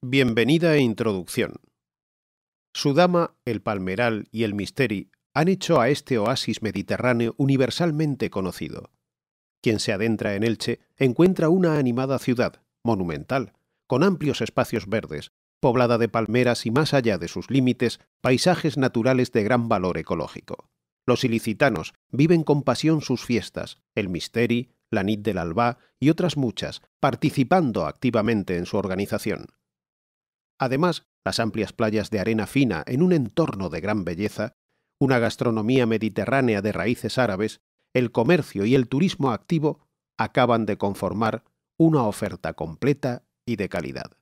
Bienvenida e introducción. Su dama, el palmeral y el misteri han hecho a este oasis mediterráneo universalmente conocido. Quien se adentra en Elche encuentra una animada ciudad, monumental, con amplios espacios verdes, poblada de palmeras y más allá de sus límites, paisajes naturales de gran valor ecológico. Los ilicitanos viven con pasión sus fiestas, el misteri, la nid del Alba y otras muchas, participando activamente en su organización. Además, las amplias playas de arena fina en un entorno de gran belleza, una gastronomía mediterránea de raíces árabes, el comercio y el turismo activo acaban de conformar una oferta completa y de calidad.